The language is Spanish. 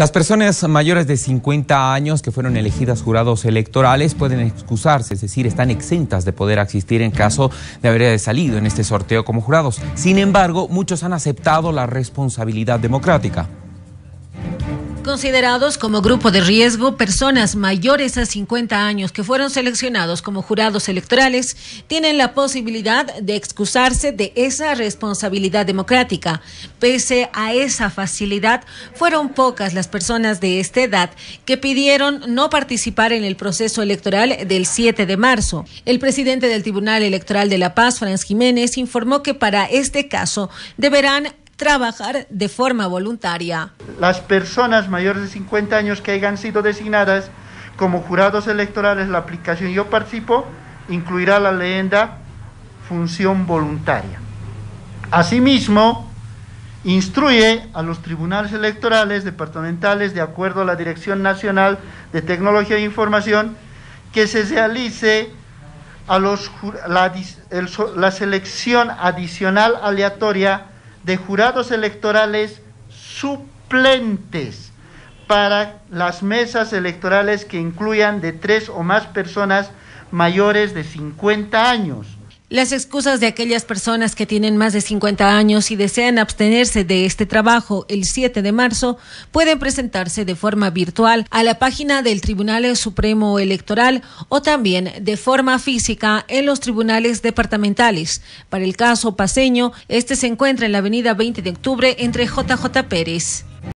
Las personas mayores de 50 años que fueron elegidas jurados electorales pueden excusarse, es decir, están exentas de poder asistir en caso de haber salido en este sorteo como jurados. Sin embargo, muchos han aceptado la responsabilidad democrática. Considerados como grupo de riesgo, personas mayores a 50 años que fueron seleccionados como jurados electorales tienen la posibilidad de excusarse de esa responsabilidad democrática. Pese a esa facilidad, fueron pocas las personas de esta edad que pidieron no participar en el proceso electoral del 7 de marzo. El presidente del Tribunal Electoral de La Paz, Franz Jiménez, informó que para este caso deberán trabajar de forma voluntaria. Las personas mayores de 50 años que hayan sido designadas como jurados electorales, la aplicación Yo Participo incluirá la leyenda función voluntaria. Asimismo, instruye a los tribunales electorales departamentales, de acuerdo a la Dirección Nacional de Tecnología e Información, que se realice a los, la, la selección adicional aleatoria de jurados electorales suplentes para las mesas electorales que incluyan de tres o más personas mayores de 50 años las excusas de aquellas personas que tienen más de 50 años y desean abstenerse de este trabajo el 7 de marzo pueden presentarse de forma virtual a la página del Tribunal Supremo Electoral o también de forma física en los tribunales departamentales. Para el caso paseño, este se encuentra en la avenida 20 de octubre entre JJ Pérez.